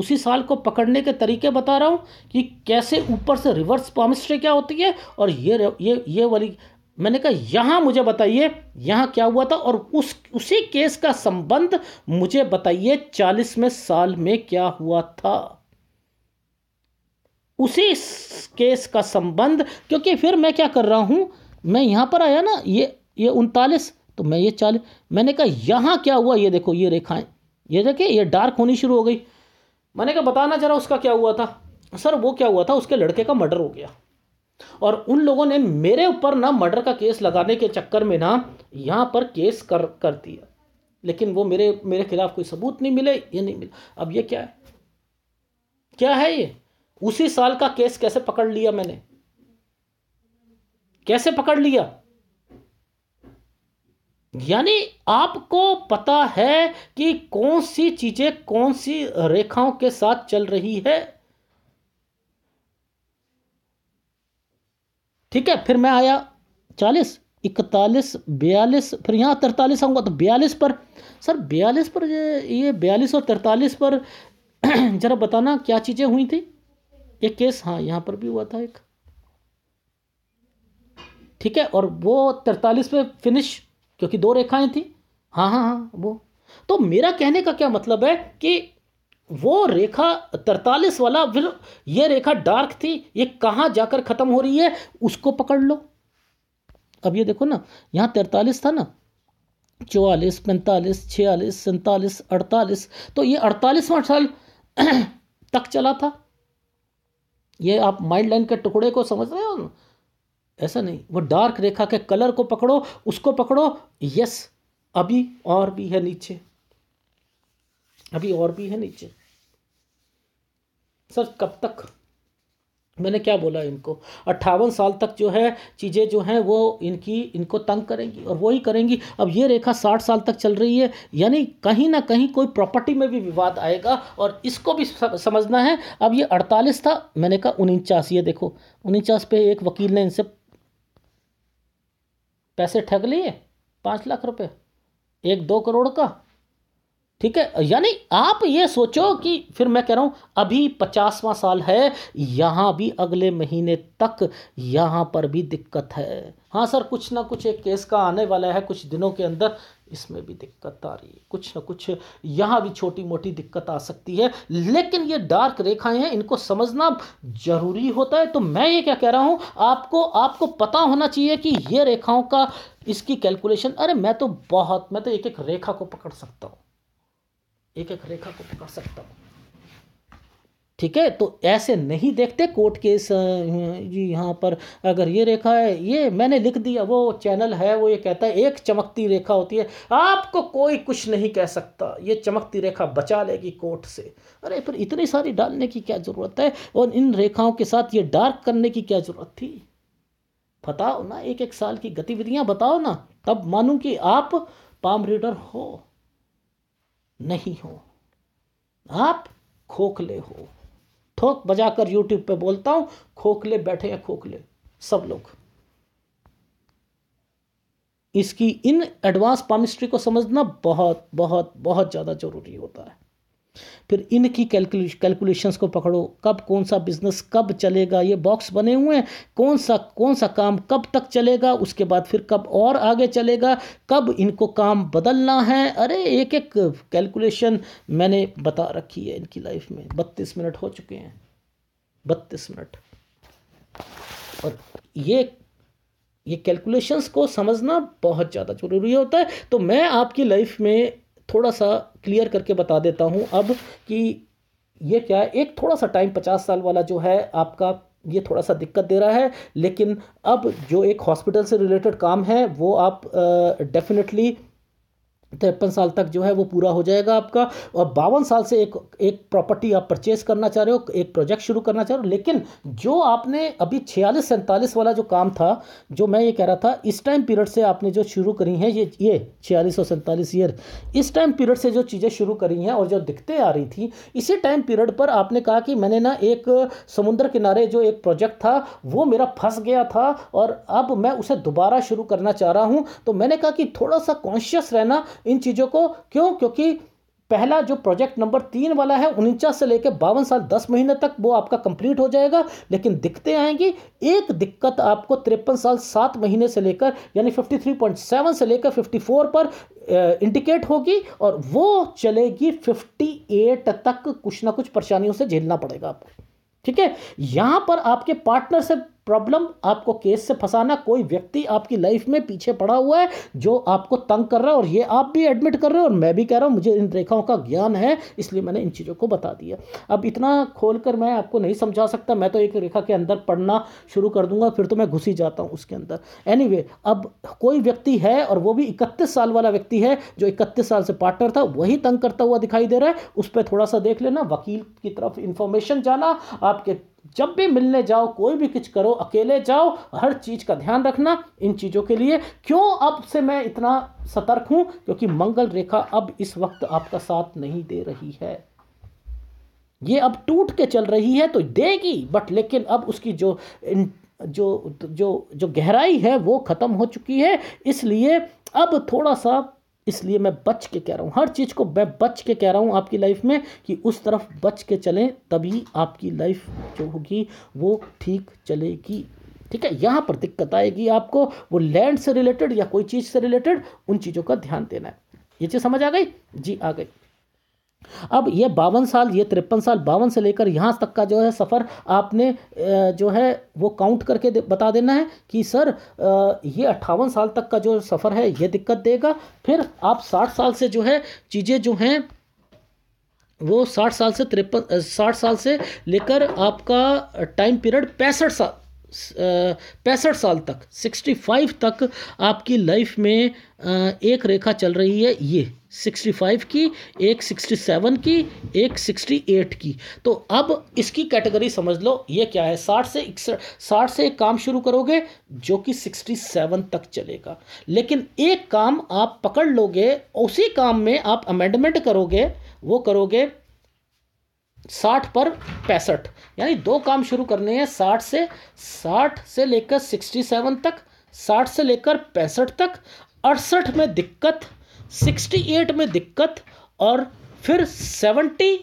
उसी साल को पकड़ने के तरीके बता रहा हूँ कि कैसे ऊपर से रिवर्स पामिस्ट्री क्या होती है और ये ये ये वाली मैंने कहा यहां मुझे बताइए यहां क्या हुआ था और उस उसी केस का संबंध मुझे बताइए चालीसवें साल में क्या हुआ था उसी केस का संबंध क्योंकि फिर मैं क्या कर रहा हूं मैं यहां पर आया ना ये ये उनतालीस तो मैं ये चालीस मैंने कहा यहां क्या हुआ ये देखो ये रेखाएं ये देखिए ये डार्क होनी शुरू हो गई मैंने कहा बताना जरा उसका क्या हुआ था सर वो क्या हुआ था उसके लड़के का मर्डर हो गया और उन लोगों ने मेरे ऊपर ना मर्डर का केस लगाने के चक्कर में ना यहाँ पर केस कर कर दिया लेकिन वो मेरे मेरे खिलाफ कोई सबूत नहीं मिले ये नहीं मिला अब ये क्या है क्या है ये उसी साल का केस कैसे पकड़ लिया मैंने कैसे पकड़ लिया यानी आपको पता है कि कौन सी चीजें कौन सी रेखाओं के साथ चल रही है ठीक है फिर मैं आया चालीस इकतालीस बयालीस फिर यहाँ तरतालीस आऊँगा तो बयालीस पर सर बयालीस पर ये बयालीस और तरतालीस पर ज़रा बताना क्या चीज़ें हुई थी एक केस हाँ यहाँ पर भी हुआ था एक ठीक है और वो तरतालीस पे फिनिश क्योंकि दो रेखाएं थी हाँ हाँ हाँ वो तो मेरा कहने का क्या मतलब है कि वो रेखा तरतालीस वाला फिर ये रेखा डार्क थी ये कहाँ जाकर ख़त्म हो रही है उसको पकड़ लो अब ये देखो ना यहाँ तैतालीस था ना चौवालीस पैंतालीस छियालीस सैंतालीस अड़तालीस तो ये अड़तालीसवां साल तक चला था ये आप माइंड लाइन के टुकड़े को समझ रहे हो ना ऐसा नहीं वो डार्क रेखा के कलर को पकड़ो उसको पकड़ो यस अभी और भी है नीचे अभी और भी है नीचे सर कब तक मैंने क्या बोला इनको अट्ठावन साल तक जो है चीज़ें जो हैं वो इनकी इनको तंग करेंगी और वही करेंगी अब ये रेखा साठ साल तक चल रही है यानी कहीं ना कहीं कोई प्रॉपर्टी में भी विवाद आएगा और इसको भी समझना है अब ये अड़तालीस था मैंने कहा उनचास ये देखो उनचास पे एक वकील ने इनसे पैसे ठग लिए पाँच लाख रुपये एक दो करोड़ का ठीक है यानी आप ये सोचो कि फिर मैं कह रहा हूँ अभी पचासवां साल है यहाँ भी अगले महीने तक यहाँ पर भी दिक्कत है हाँ सर कुछ ना कुछ एक केस का आने वाला है कुछ दिनों के अंदर इसमें भी दिक्कत आ रही है कुछ ना कुछ यहाँ भी छोटी मोटी दिक्कत आ सकती है लेकिन ये डार्क रेखाएं हैं इनको समझना जरूरी होता है तो मैं ये क्या कह रहा हूँ आपको आपको पता होना चाहिए कि ये रेखाओं का इसकी कैलकुलेशन अरे मैं तो बहुत मैं तो एक एक रेखा को पकड़ सकता हूँ एक एक रेखा को पकड़ सकता हूँ ठीक है तो ऐसे नहीं देखते कोर्ट केस यहाँ पर अगर ये रेखा है ये मैंने लिख दिया वो चैनल है वो ये कहता है एक चमकती रेखा होती है आपको कोई कुछ नहीं कह सकता ये चमकती रेखा बचा लेगी कोर्ट से अरे फिर इतनी सारी डालने की क्या ज़रूरत है और इन रेखाओं के साथ ये डार्क करने की क्या ज़रूरत थी बताओ ना एक एक साल की गतिविधियां बताओ ना तब मानूँ कि आप पाम रीडर हो नहीं हो आप खोखले हो ठोक बजाकर यूट्यूब पे बोलता हूं खोखले बैठे हैं खोखले सब लोग इसकी इन एडवांस पामिस्ट्री को समझना बहुत बहुत बहुत ज़्यादा ज़रूरी होता है फिर इनकी कैलकुले कैलकुलेशंस को पकड़ो कब कौन सा बिजनेस कब चलेगा ये बॉक्स बने हुए हैं कौन सा कौन सा काम कब तक चलेगा उसके बाद फिर कब और आगे चलेगा कब इनको काम बदलना है अरे एक एक कैलकुलेशन मैंने बता रखी है इनकी लाइफ में बत्तीस मिनट हो चुके हैं बत्तीस मिनट और ये ये कैलकुलेशंस को समझना बहुत ज़्यादा ज़रूरी होता है तो मैं आपकी लाइफ में थोड़ा सा क्लियर करके बता देता हूँ अब कि ये क्या है एक थोड़ा सा टाइम पचास साल वाला जो है आपका ये थोड़ा सा दिक्कत दे रहा है लेकिन अब जो एक हॉस्पिटल से रिलेटेड काम है वो आप डेफिनेटली uh, तिरपन साल तक जो है वो पूरा हो जाएगा आपका और बावन साल से एक एक प्रॉपर्टी आप परचेज करना चाह रहे हो एक प्रोजेक्ट शुरू करना चाह रहे हो लेकिन जो आपने अभी छियालीस सैंतालीस वाला जो काम था जो मैं ये कह रहा था इस टाइम पीरियड से आपने जो शुरू करी हैं ये ये छियालीस और सैंतालीस ईयर इस टाइम पीरियड से जो चीज़ें शुरू करी हैं और जो दिखते आ रही थी इसी टाइम पीरियड पर आपने कहा कि मैंने ना एक समुद्र किनारे जो एक प्रोजेक्ट था वो मेरा फंस गया था और अब मैं उसे दोबारा शुरू करना चाह रहा हूँ तो मैंने कहा कि थोड़ा सा कॉन्शियस रहना इन चीज़ों को क्यों क्योंकि पहला जो प्रोजेक्ट नंबर तीन वाला है उनचास से लेकर बावन साल दस महीने तक वो आपका कंप्लीट हो जाएगा लेकिन दिखते आएंगी एक दिक्कत आपको तिरपन साल सात महीने से लेकर यानी फिफ्टी थ्री पॉइंट सेवन से लेकर फिफ्टी फोर पर इंडिकेट होगी और वो चलेगी फिफ्टी एट तक कुछ ना कुछ परेशानियों से झेलना पड़ेगा आपको ठीक है यहां पर आपके पार्टनर से प्रॉब्लम आपको केस से फंसाना कोई व्यक्ति आपकी लाइफ में पीछे पड़ा हुआ है जो आपको तंग कर रहा है और ये आप भी एडमिट कर रहे हो और मैं भी कह रहा हूँ मुझे इन रेखाओं का ज्ञान है इसलिए मैंने इन चीज़ों को बता दिया अब इतना खोल कर मैं आपको नहीं समझा सकता मैं तो एक रेखा के अंदर पढ़ना शुरू कर दूंगा फिर तो मैं घुस ही जाता हूँ उसके अंदर एनी anyway, अब कोई व्यक्ति है और वो भी इकतीस साल वाला व्यक्ति है जो इकतीस साल से पार्टनर था वही तंग करता हुआ दिखाई दे रहा है उस पर थोड़ा सा देख लेना वकील की तरफ इन्फॉर्मेशन जाना आपके जब भी मिलने जाओ कोई भी कुछ करो अकेले जाओ हर चीज़ का ध्यान रखना इन चीज़ों के लिए क्यों अब से मैं इतना सतर्क हूँ क्योंकि मंगल रेखा अब इस वक्त आपका साथ नहीं दे रही है ये अब टूट के चल रही है तो देगी बट लेकिन अब उसकी जो जो जो जो गहराई है वो ख़त्म हो चुकी है इसलिए अब थोड़ा सा इसलिए मैं बच के कह रहा हूँ हर चीज़ को मैं बच के कह रहा हूँ आपकी लाइफ में कि उस तरफ बच के चलें तभी आपकी लाइफ जो होगी वो ठीक चलेगी ठीक है यहाँ पर दिक्कत आएगी आपको वो लैंड से रिलेटेड या कोई चीज़ से रिलेटेड उन चीज़ों का ध्यान देना है ये चीज़ समझ आ गई जी आ गई अब ये बावन साल ये तिरपन साल बावन से लेकर यहाँ तक का जो है सफ़र आपने जो है वो काउंट करके बता देना है कि सर ये अट्ठावन साल तक का जो सफ़र है ये दिक्कत देगा फिर आप साठ साल से जो है चीज़ें जो हैं वो साठ साल से तिरपन साठ साल से लेकर आपका टाइम पीरियड पैंसठ साल पैंसठ साल तक 65 तक आपकी लाइफ में एक रेखा चल रही है ये 65 की एक 67 की एक 68 की तो अब इसकी कैटेगरी समझ लो ये क्या है 60 से 60 से एक काम शुरू करोगे जो कि 67 तक चलेगा लेकिन एक काम आप पकड़ लोगे उसी काम में आप अमेंडमेंट करोगे वो करोगे साठ पर पैंसठ यानी दो काम शुरू करने हैं साठ से साठ से लेकर सिक्सटी सेवन तक साठ से लेकर पैंसठ तक अड़सठ में दिक्कत सिक्सटी एट में दिक्कत और फिर सेवेंटी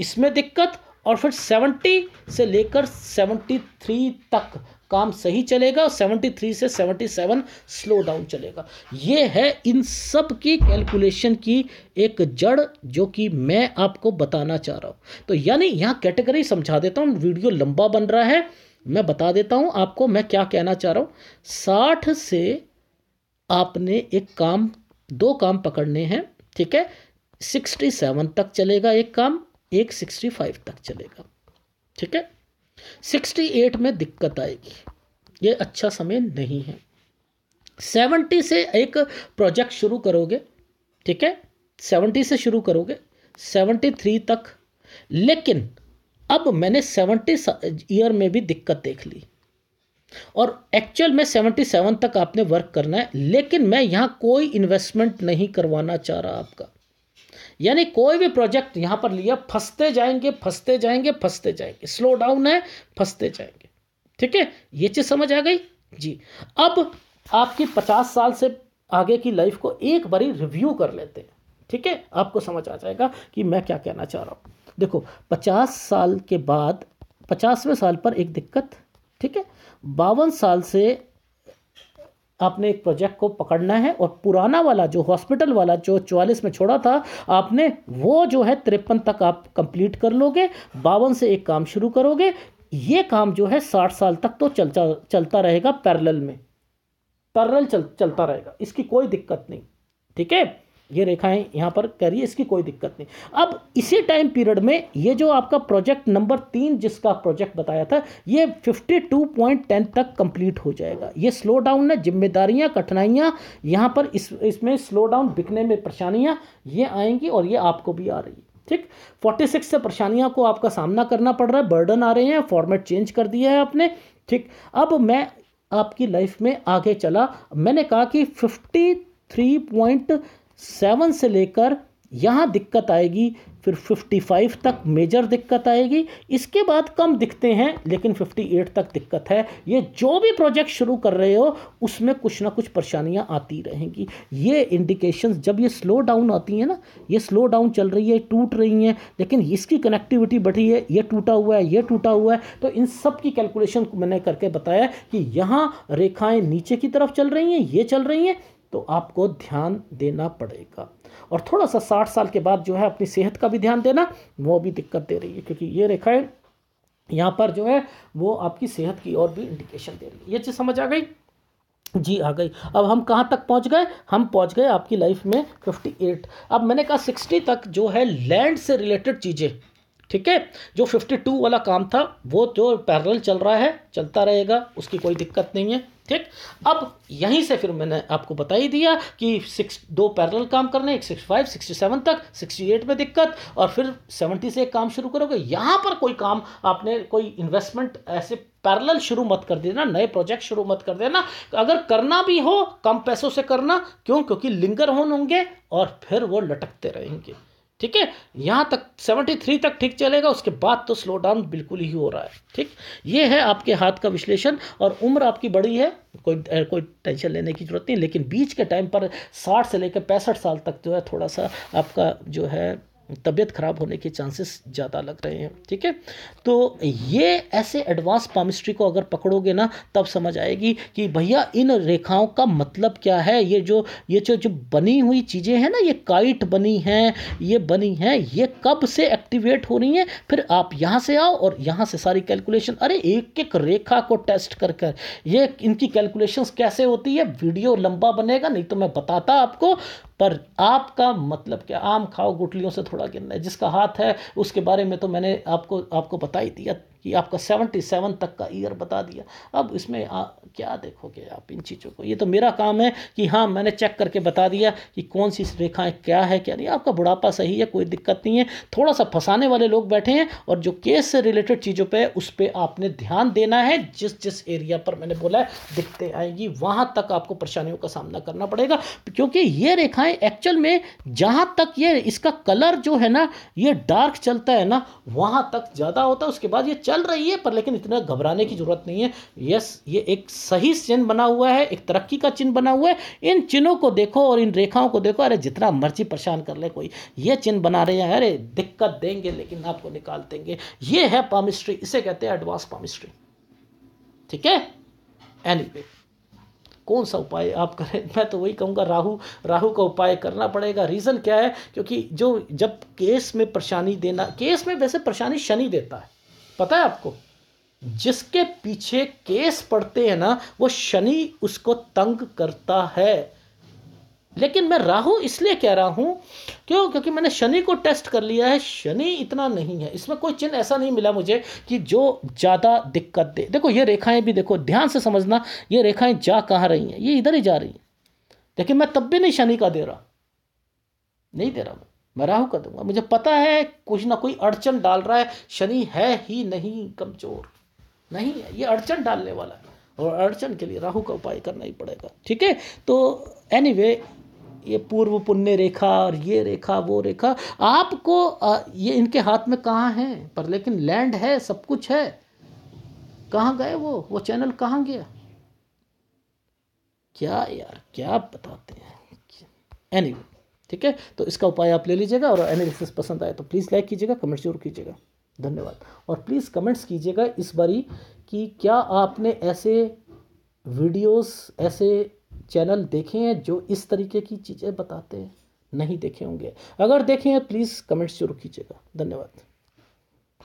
इसमें दिक्कत और फिर सेवेंटी से लेकर सेवेंटी थ्री तक काम सही चलेगा और 73 से 77 स्लो डाउन चलेगा ये है इन सब की कैलकुलेशन की एक जड़ जो कि मैं आपको बताना चाह रहा हूँ तो यानी यहाँ कैटेगरी समझा देता हूँ वीडियो लंबा बन रहा है मैं बता देता हूँ आपको मैं क्या कहना चाह रहा हूँ साठ से आपने एक काम दो काम पकड़ने हैं ठीक है सिक्सटी सेवन तक चलेगा एक काम एक सिक्सटी फाइव तक चलेगा ठीक है 68 में दिक्कत आएगी ये अच्छा समय नहीं है 70 से एक प्रोजेक्ट शुरू करोगे ठीक है 70 से शुरू करोगे 73 तक लेकिन अब मैंने 70 ईयर में भी दिक्कत देख ली और एक्चुअल में 77 तक आपने वर्क करना है लेकिन मैं यहां कोई इन्वेस्टमेंट नहीं करवाना चाह रहा आपका यानी कोई भी प्रोजेक्ट यहां पर लिया फंसते जाएंगे फंसते जाएंगे फंसते जाएंगे स्लो डाउन है फंसते जाएंगे ठीक है ये चीज़ समझ आ गई जी अब आपकी पचास साल से आगे की लाइफ को एक बारी रिव्यू कर लेते हैं ठीक है आपको समझ आ जाएगा कि मैं क्या कहना चाह रहा हूं देखो पचास साल के बाद पचासवें साल पर एक दिक्कत ठीक है बावन साल से आपने एक प्रोजेक्ट को पकड़ना है और पुराना वाला जो हॉस्पिटल वाला जो चौवालीस में छोड़ा था आपने वो जो है तिरपन तक आप कंप्लीट कर लोगे बावन से एक काम शुरू करोगे ये काम जो है साठ साल तक तो चलता चलता रहेगा पैरल में पैरल चल चलता रहेगा इसकी कोई दिक्कत नहीं ठीक है ये रेखाएं यहाँ पर करिए इसकी कोई दिक्कत नहीं अब इसी टाइम पीरियड में ये जो आपका प्रोजेक्ट नंबर तीन जिसका प्रोजेक्ट बताया था ये 52.10 तक कंप्लीट हो जाएगा ये स्लो डाउन ना जिम्मेदारियाँ कठिनाइयाँ यहाँ पर इस इसमें स्लो डाउन बिकने में परेशानियाँ ये आएंगी और ये आपको भी आ रही है ठीक 46 से परेशानियों को आपका सामना करना पड़ रहा है बर्डन आ रहे हैं फॉर्मेट चेंज कर दिया है आपने ठीक अब मैं आपकी लाइफ में आगे चला मैंने कहा कि फिफ्टी थ्री पॉइंट सेवन से लेकर यहाँ दिक्कत आएगी फिर 55 तक मेजर दिक्कत आएगी इसके बाद कम दिखते हैं लेकिन 58 तक दिक्कत है ये जो भी प्रोजेक्ट शुरू कर रहे हो उसमें कुछ ना कुछ परेशानियाँ आती रहेंगी ये इंडिकेशंस जब ये स्लो डाउन आती हैं ना ये स्लो डाउन चल रही है टूट रही हैं लेकिन इसकी कनेक्टिविटी बढ़ी है ये टूटा हुआ है ये टूटा हुआ है तो इन सब की कैलकुलेशन मैंने करके बताया कि यहाँ रेखाएँ नीचे की तरफ चल रही हैं ये चल रही हैं तो आपको ध्यान देना पड़ेगा और थोड़ा सा साठ साल के बाद जो है अपनी सेहत का भी ध्यान देना वो भी दिक्कत दे रही है क्योंकि ये रेखाएं यहाँ पर जो है वो आपकी सेहत की और भी इंडिकेशन दे रही है ये चीज़ समझ आ गई जी आ गई अब हम कहाँ तक पहुँच गए हम पहुँच गए आपकी लाइफ में फिफ्टी एट अब मैंने कहा सिक्सटी तक जो है लैंड से रिलेटेड चीज़ें ठीक है जो 52 वाला काम था वो जो तो पैरल चल रहा है चलता रहेगा उसकी कोई दिक्कत नहीं है ठीक अब यहीं से फिर मैंने आपको बता ही दिया कि सिक्स दो पैरल काम करने एक सिक्सटी फाइव सिक्सटी सेवन तक सिक्सटी एट में दिक्कत और फिर सेवेंटी से एक काम शुरू करोगे यहाँ पर कोई काम आपने कोई इन्वेस्टमेंट ऐसे पैरल शुरू मत कर देना नए प्रोजेक्ट शुरू मत कर देना अगर करना भी हो कम पैसों से करना क्यों क्योंकि लिंगर होन होंगे और फिर वो लटकते रहेंगे ठीक है यहाँ तक 73 तक ठीक चलेगा उसके बाद तो स्लो डाउन बिल्कुल ही हो रहा है ठीक ये है आपके हाथ का विश्लेषण और उम्र आपकी बड़ी है कोई कोई टेंशन लेने की ज़रूरत नहीं लेकिन बीच के टाइम पर 60 से लेकर पैंसठ साल तक जो है थोड़ा सा आपका जो है तबीयत ख़राब होने के चांसेस ज़्यादा लग रहे हैं ठीक है तो ये ऐसे एडवांस पामिस्ट्री को अगर पकड़ोगे ना तब समझ आएगी कि भैया इन रेखाओं का मतलब क्या है ये जो ये जो जो बनी हुई चीज़ें हैं ना ये काइट बनी हैं ये बनी हैं ये कब से एक्टिवेट हो रही हैं फिर आप यहाँ से आओ और यहाँ से सारी कैलकुलेशन अरे एक एक रेखा को टेस्ट कर कर ये इनकी कैलकुलेशंस कैसे होती है वीडियो लंबा बनेगा नहीं तो मैं बताता आपको पर आपका मतलब क्या आम खाओ गुटलियों से थोड़ा गिरना है जिसका हाथ है उसके बारे में तो मैंने आपको आपको बता ही दिया कि आपका सेवेंटी सेवन तक का ईयर बता दिया अब इसमें आ, क्या देखोगे आप इन चीज़ों को ये तो मेरा काम है कि हाँ मैंने चेक करके बता दिया कि कौन सी रेखाएं क्या है क्या नहीं आपका बुढ़ापा सही है कोई दिक्कत नहीं है थोड़ा सा फंसाने वाले लोग बैठे हैं और जो केस से रिलेटेड चीज़ों पर उस पर आपने ध्यान देना है जिस जिस एरिया पर मैंने बोला है दिखते आएंगी वहाँ तक आपको परेशानियों का सामना करना पड़ेगा क्योंकि ये रेखाएँ एक्चुअल में जहाँ तक ये इसका कलर जो है ना ये डार्क चलता है ना वहाँ तक ज़्यादा होता है उसके बाद ये चल रही है पर लेकिन इतना घबराने की ज़रूरत नहीं है यस ये एक सही चिन्ह बना हुआ है एक तरक्की का चिन्ह बना हुआ है इन चिन्हों को देखो और इन रेखाओं को देखो अरे जितना मर्जी परेशान कर ले कोई ये चिन्ह बना रहे हैं अरे दिक्कत देंगे लेकिन आपको निकाल देंगे ये है पामिस्ट्री इसे कहते हैं एडवांस पामिस्ट्री ठीक है एनी कौन सा उपाय आप करें मैं तो वही कहूँगा राहु राहु का उपाय करना पड़ेगा रीज़न क्या है क्योंकि जो जब केस में परेशानी देना केस में वैसे परेशानी शनि देता है पता है आपको जिसके पीछे केस पड़ते हैं ना वो शनि उसको तंग करता है लेकिन मैं राहु इसलिए कह रहा हूं क्यों क्योंकि मैंने शनि को टेस्ट कर लिया है शनि इतना नहीं है इसमें कोई चिन्ह ऐसा नहीं मिला मुझे कि जो ज़्यादा दिक्कत दे देखो ये रेखाएं भी देखो ध्यान से समझना ये रेखाएं जा कहां रही हैं ये इधर ही जा रही हैं लेकिन मैं तब भी नहीं शनि का दे रहा नहीं दे रहा मैं मैं राहु कर दूंगा मुझे पता है कुछ ना कोई अड़चन डाल रहा है शनि है ही नहीं कमजोर नहीं है ये अड़चन डालने वाला है और अड़चन के लिए राहु का उपाय करना ही पड़ेगा ठीक है तो एनी anyway, ये पूर्व पुण्य रेखा और ये रेखा वो रेखा आपको ये इनके हाथ में कहाँ है पर लेकिन लैंड है सब कुछ है कहाँ गए वो वो चैनल कहाँ गया क्या यार क्या बताते हैं एनी anyway, ठीक है तो इसका उपाय आप ले लीजिएगा और एनालिसिस पसंद आए तो प्लीज़ लाइक कीजिएगा कमेंट जरूर कीजिएगा धन्यवाद और प्लीज़ कमेंट्स कीजिएगा इस बारी कि क्या आपने ऐसे वीडियोस ऐसे चैनल देखे हैं जो इस तरीके की चीज़ें बताते हैं नहीं देखे होंगे अगर देखें प्लीज़ कमेंट्स जरूर कीजिएगा धन्यवाद